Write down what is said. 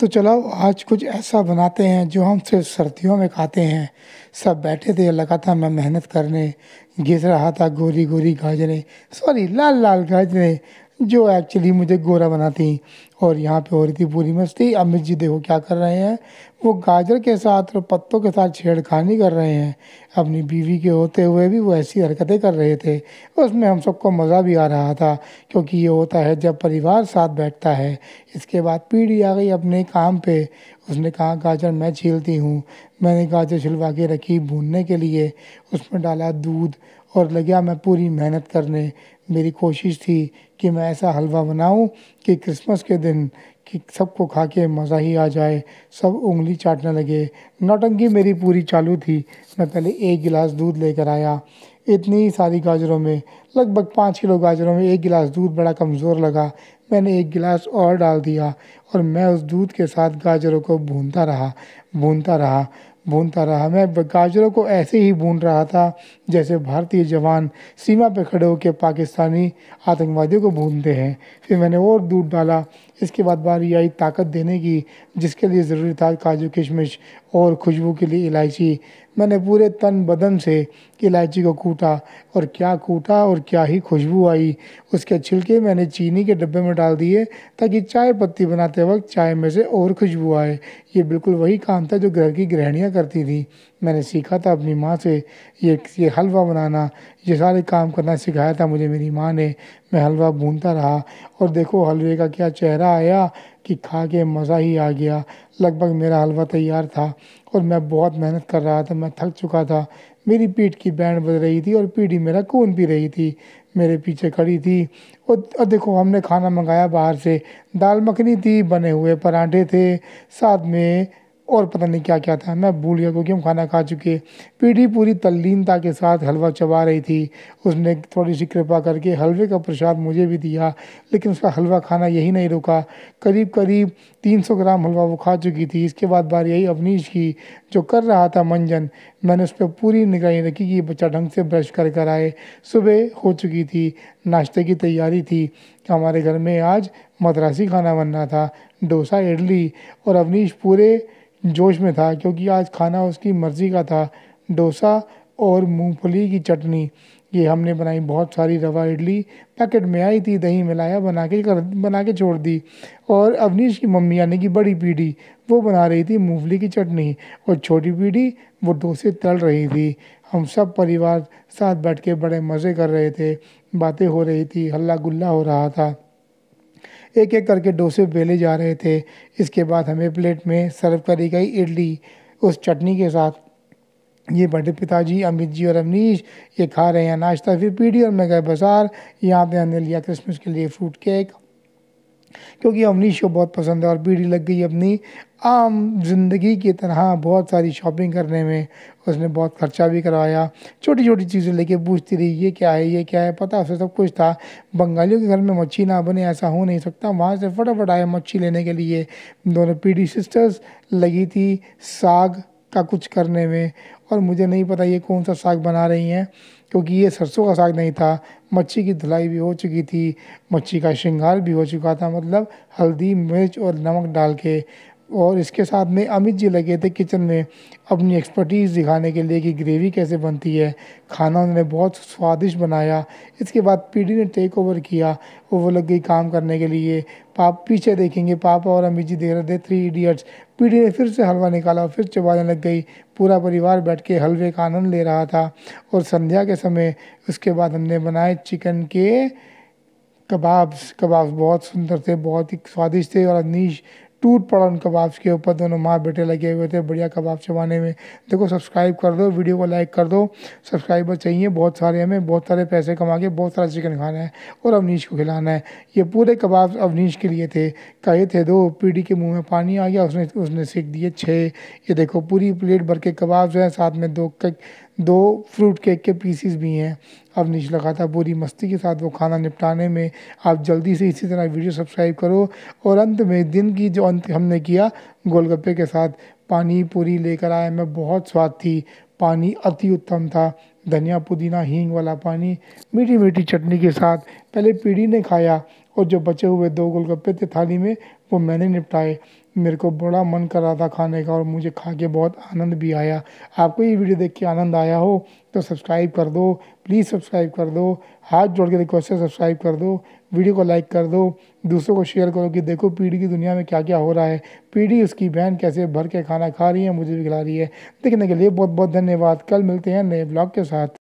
तो चलो आज कुछ ऐसा बनाते हैं जो हम सिर्फ सर्दियों में खाते हैं सब बैठे थे लगातार मैं मेहनत करने घिस रहा था गोरी गोरी गाजरें सॉरी लाल लाल गाजरें जो एक्चुअली मुझे गोरा बनाती और यहाँ पे हो रही थी पूरी मस्ती अमित जी देखो क्या कर रहे हैं वो गाजर के साथ और पत्तों के साथ छेड़खानी कर रहे हैं अपनी बीवी के होते हुए भी वो ऐसी हरकतें कर रहे थे उसमें हम सबको मज़ा भी आ रहा था क्योंकि ये होता है जब परिवार साथ बैठता है इसके बाद पीढ़ी आ गई अपने काम पे उसने कहा गाजर मैं छीलती हूँ मैंने गाजर छिलवा के रखी भूनने के लिए उसमें डाला दूध और लगा मैं पूरी मेहनत करने मेरी कोशिश थी कि मैं ऐसा हलवा बनाऊं कि क्रिसमस के दिन कि सबको खा के मज़ा ही आ जाए सब उंगली चाटने लगे नौटंकी मेरी पूरी चालू थी मैं पहले एक गिलास दूध लेकर आया इतनी सारी गाजरों में लगभग पाँच किलो गाजरों में एक गिलास दूध बड़ा कमज़ोर लगा मैंने एक गिलास और डाल दिया और मैं उस दूध के साथ गाजरों को भूनता रहा भूनता रहा भूनता रहा मैं गाजरों को ऐसे ही भून रहा था जैसे भारतीय जवान सीमा पर खड़े होकर पाकिस्तानी आतंकवादियों को भूनते हैं फिर मैंने और दूध डाला इसके बाद बारी आई ताकत देने की जिसके लिए ज़रूरी था काजू किशमिश और खुशबू के लिए इलायची मैंने पूरे तन बदन से इलायची को कूटा और क्या कूटा और क्या ही खुशबू आई उसके छिलके मैंने चीनी के डब्बे में डाल दिए ताकि चाय पत्ती बनाते वक्त चाय में से और खुशबू आए ये बिल्कुल वही काम था जो घर की गृहणियाँ करती थी मैंने सीखा था अपनी माँ से ये ये हलवा बनाना ये सारे काम करना सिखाया था मुझे मेरी माँ ने मैं हलवा भूनता रहा और देखो हलवे का क्या चेहरा आया कि खा के मज़ा ही आ गया लगभग मेरा हलवा तैयार था और मैं बहुत मेहनत कर रहा था मैं थक चुका था मेरी पीठ की बैंड बज रही थी और पीढ़ी मेरा कौन पी रही थी मेरे पीछे खड़ी थी और, देखो हमने खाना मंगाया बाहर से दाल मखनी थी बने हुए पराठे थे साथ में और पता नहीं क्या क्या था मैं भूल गया क्योंकि हम खाना खा चुके पीढ़ी पूरी तल्लीनता के साथ हलवा चबा रही थी उसने थोड़ी सी कृपा करके हलवे का प्रसाद मुझे भी दिया लेकिन उसका हलवा खाना यही नहीं रुका करीब करीब 300 ग्राम हलवा वो खा चुकी थी इसके बाद बार यही अवनीश की जो कर रहा था मंजन मैंने उस पर पूरी निगरानी रखी कि बच्चा ढंग से ब्रश कर कर आए सुबह हो चुकी थी नाश्ते की तैयारी थी हमारे घर में आज मद्रासी खाना बनना था डोसा इडली और अवनीश पूरे जोश में था क्योंकि आज खाना उसकी मर्ज़ी का था डोसा और मूंगफली की चटनी ये हमने बनाई बहुत सारी रवा इडली पैकेट में आई थी दही मिलाया बना के कर बना के छोड़ दी और अवनीश की मम्मी यानी कि बड़ी पीढ़ी वो बना रही थी मूंगफली की चटनी और छोटी पीढ़ी वो डोसे तल रही थी हम सब परिवार साथ बैठ के बड़े मज़े कर रहे थे बातें हो रही थी हल्ला गुल्ला हो रहा था एक एक करके डोसे बेले जा रहे थे इसके बाद हमें प्लेट में सर्व करी गई इडली उस चटनी के साथ ये बड़े पिताजी अमित जी और अवनीश ये खा रहे हैं नाश्ता फिर पीढ़ी और मैं गए बाज़ार यहाँ पे हमने लिया क्रिसमस के लिए फ्रूट केक क्योंकि अवनी शो बहुत पसंद है और पीढ़ी लग गई अपनी आम जिंदगी की तरह बहुत सारी शॉपिंग करने में उसने बहुत खर्चा भी करवाया छोटी छोटी चीज़ें लेके पूछती रही ये क्या है ये क्या है पता उसे सब कुछ था बंगालियों के घर में मच्छी ना बने ऐसा हो नहीं सकता वहाँ से फटाफट आया मच्छी लेने के लिए दोनों पीढ़ी सिस्टर्स लगी थी साग का कुछ करने में और मुझे नहीं पता ये कौन सा साग बना रही हैं क्योंकि ये सरसों का साग नहीं था मच्छी की धुलाई भी हो चुकी थी मच्छी का श्रृंगार भी हो चुका था मतलब हल्दी मिर्च और नमक डाल के और इसके साथ में अमित जी लगे थे किचन में अपनी एक्सपर्टीज़ दिखाने के लिए कि ग्रेवी कैसे बनती है खाना उन्होंने बहुत स्वादिष्ट बनाया इसके बाद पीढ़ी ने टेक ओवर किया और वो लग गई काम करने के लिए पाप पीछे देखेंगे पापा और अम्मी जी देख रहे थे थ्री इडियट्स पीढ़ी ने फिर से हलवा निकाला और फिर चबाने लग गई पूरा परिवार बैठ के हलवे का आनंद ले रहा था और संध्या के समय उसके बाद हमने बनाए चिकन के कबाब्स कबाब्स बहुत सुंदर थे बहुत ही स्वादिष्ट थे और अनिश टूट पड़ा उनका कबाब के ऊपर दोनों माँ बेटे लगे हुए थे बढ़िया कबाब चबाने में देखो सब्सक्राइब कर दो वीडियो को लाइक कर दो सब्सक्राइबर चाहिए बहुत सारे हमें बहुत सारे पैसे कमा के बहुत सारा चिकन खाना है और अवनीश को खिलाना है ये पूरे कबाब अवनीश के लिए थे कहे थे दो पीढ़ी के मुँह में पानी आ गया उसने उसने सीख दिए छः ये देखो पूरी प्लेट भर के जो हैं साथ में दो दो फ्रूट केक के पीसीस भी हैं अब नीचे लगा था पूरी मस्ती के साथ वो खाना निपटाने में आप जल्दी से इसी तरह वीडियो सब्सक्राइब करो और अंत में दिन की जो अंत हमने किया गोलगप्पे के साथ पानी पूरी लेकर आया मैं बहुत स्वाद थी पानी अति उत्तम था धनिया पुदीना हींग वाला पानी मीठी मीठी चटनी के साथ पहले पीढ़ी ने खाया और जो बचे हुए दो गोलगप्पे थे थाली में वो मैंने निपटाए मेरे को बड़ा मन कर रहा था खाने का और मुझे खा के बहुत आनंद भी आया आपको ये वीडियो देख के आनंद आया हो तो सब्सक्राइब कर दो प्लीज़ सब्सक्राइब कर दो हाथ जोड़ के रिक्वेस्ट है सब्सक्राइब कर दो वीडियो को लाइक कर दो दूसरों को शेयर करो कि देखो पीढ़ी की दुनिया में क्या क्या हो रहा है पीढ़ी उसकी बहन कैसे भर के खाना खा रही है मुझे भी खिला रही है देखने के लिए बहुत बहुत धन्यवाद कल मिलते हैं नए ब्लॉग के साथ